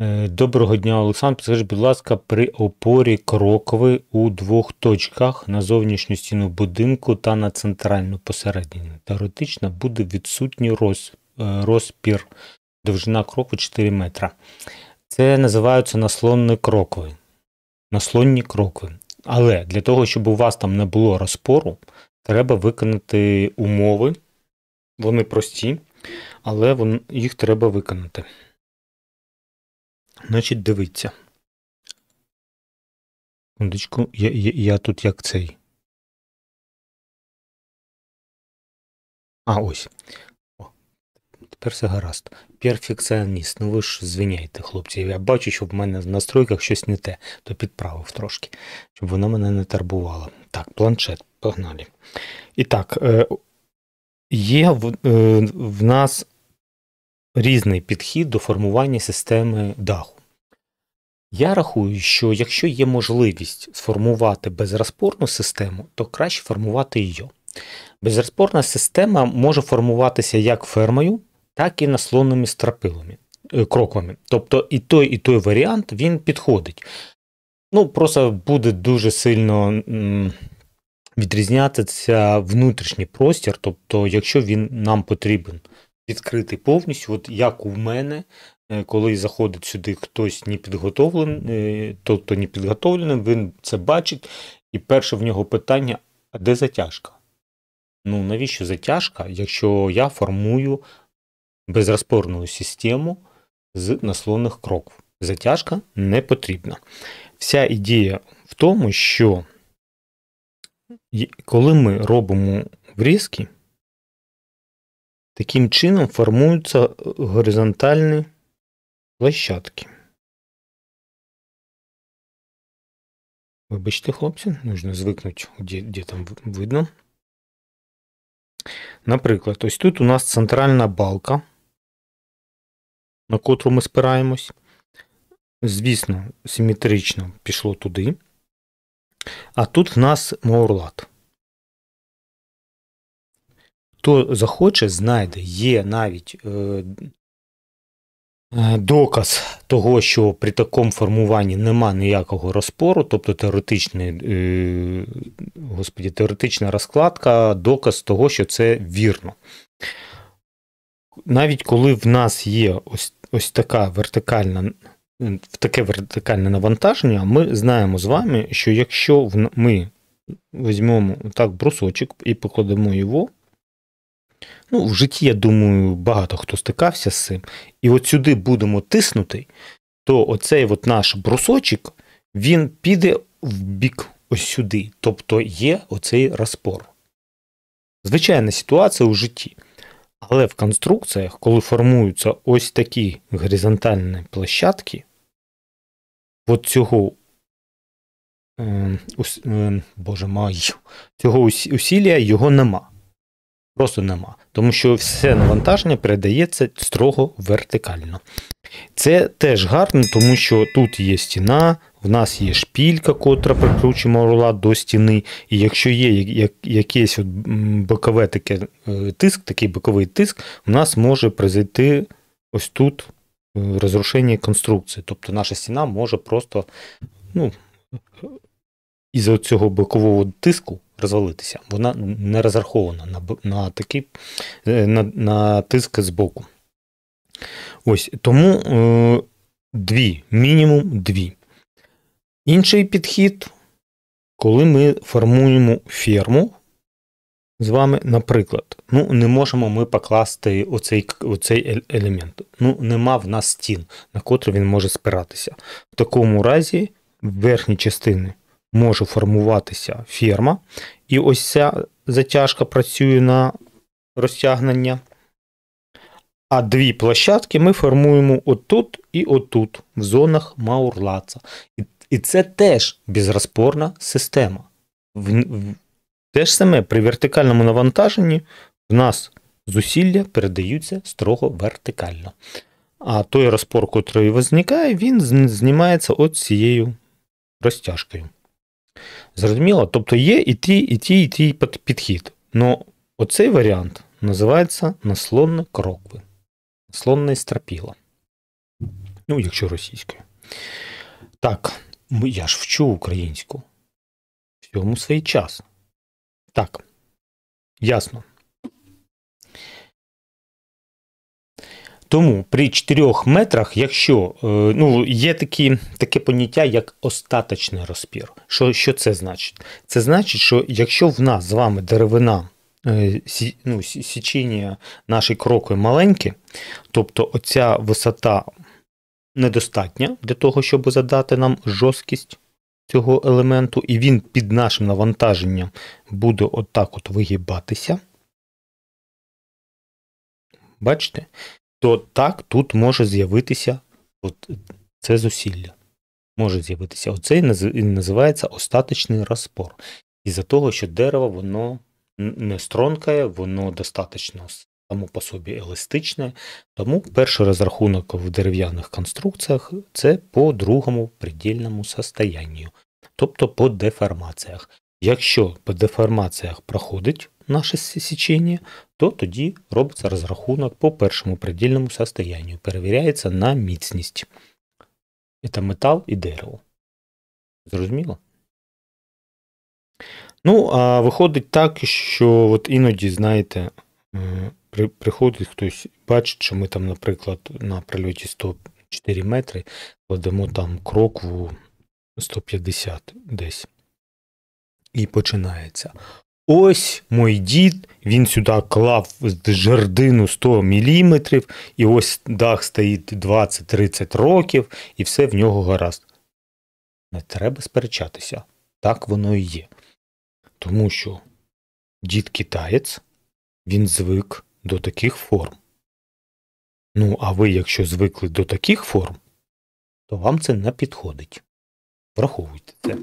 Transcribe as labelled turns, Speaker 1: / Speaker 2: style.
Speaker 1: Е, доброго дня, Олександр. Скажіть, будь ласка, при опорі крокови у двох точках на зовнішню стіну будинку та на центральну посередині. Теоретично буде відсутній роз, е, розпір довжина кроку 4 метра. Це називаються наслонні крокви. Наслонні крокви. Але для того, щоб у вас там не було розпору, треба виконати умови. Вони прості, але їх треба виконати. Значить, дивиться. Секундочку, я, я, я тут як цей. А, ось. О, Тепер все гаразд. Перфекціоніст. Ну ви ж звиняйте, хлопці. Я бачу, що в мене в настройках щось не те, то підправив трошки, щоб вона мене не тарбувала. Так, планшет, погнали. І так, е, є в, е, в нас різний підхід до формування системи даху. Я рахую, що якщо є можливість сформувати безрозпорну систему, то краще формувати її. Безрозпорна система може формуватися як фермою, так і наслонними стропилами, е, кроквами. Тобто і той, і той варіант він підходить. Ну, Просто буде дуже сильно відрізнятися внутрішній простір, тобто, якщо він нам потрібен відкритий повністю. От як у мене, е, коли заходить сюди хтось не підготовлений, е, тобто не підготовлений, він це бачить, і перше в нього питання: а де затяжка? Ну навіщо затяжка, якщо я формую безрозпорну систему з наслонних кроків? Затяжка не потрібна. Вся ідея в тому, що коли ми робимо врізки, Таким чином формуються е, горизонтальні площадки. Вибачте, хлопці, нужно звикнути, де, там видно. Наприклад, ось тут у нас центральна балка, на котру ми спираємось. Звісно, симетрично пішло туди. А тут в нас маурлат хто захоче, знайде, є навіть е, е, доказ того, що при такому формуванні нема ніякого розпору, тобто теоретичний, е, господі, теоретична розкладка, доказ того, що це вірно. Навіть коли в нас є ось ось така вертикальна таке вертикальне навантаження, ми знаємо з вами, що якщо ми візьмемо так брусочок і покладемо його Ну, в житті, я думаю, багато хто стикався з цим. І от сюди будемо тиснути, то оцей от наш брусочок, він піде в бік ось сюди. Тобто є оцей розпор. Звичайна ситуація у житті. Але в конструкціях, коли формуються ось такі горизонтальні площадки, от цього е, е, боже май, цього усілля його нема. Просто нема. Тому що все навантаження передається строго вертикально. Це теж гарно, тому що тут є стіна, в нас є шпілька, котра прикручуємо рула до стіни. І якщо є якийсь от бокове таке е, тиск, такий боковий тиск, у нас може прийти ось тут е, розрушення конструкції. Тобто наша стіна може просто ну, із цього бокового тиску розвалитися. Вона не розрахована на на, такі, е, на, на тиск з боку. Ось тому е, дві, мінімум дві. Інший підхід, коли ми формуємо ферму з вами, наприклад, ну не можемо ми покласти оцей оцей елемент. Ну, нема в нас стін, на котрий він може спиратися. В такому разі верхні частини може формуватися ферма. І ось ця затяжка працює на розтягнення. А дві площадки ми формуємо отут і отут, в зонах Маурлаца. І і це теж безрозпорна система. В, в, Те ж саме при вертикальному навантаженні в нас зусилля передаються строго вертикально. А той розпор, який виникає, він знімається от цією розтяжкою. Зрозуміло? Тобто є і ті, і ті, і ті підхід. Ну, оцей варіант називається наслонне крокви. Наслонне стропіла. Ну, якщо російською. Так, я ж вчу українську. В цьому свій час. Так, ясно. Тому при 4 метрах, якщо е, ну, є такі, таке поняття, як остаточний розпір. Що що це значить? Це значить, що якщо в нас з вами деревина е, ну, січення нашої кроки маленьке, тобто оця висота недостатня для того, щоб задати нам жорсткість цього елементу, і він під нашим навантаженням буде отак от вигибатися. Бачите? то так тут може з'явитися от це зусилля. Може з'явитися. Оце і називається остаточний розпор. Із-за того, що дерево воно не стронкає, воно достатньо само по собі еластичне. Тому перший розрахунок в дерев'яних конструкціях це по другому придільному состоянню, тобто по деформаціях. Якщо по деформаціях проходить наше січення, то тоді робиться розрахунок по першому придільному состоянню, перевіряється на міцність. Це метал і дерево. Зрозуміло? Ну, а виходить так, що от іноді, знаєте, при, приходить хтось, бачить, що ми там, наприклад, на прильоті 104 метри кладемо там крокву 150 десь. І починається. Ось мій дід, він сюди клав жердину 100 мм, і ось дах стоїть 20-30 років, і все в нього гаразд. Не треба сперечатися. Так воно і є. Тому що дід китаєць, він звик до таких форм. Ну, а ви, якщо звикли до таких форм, то вам це не підходить. Враховуйте це.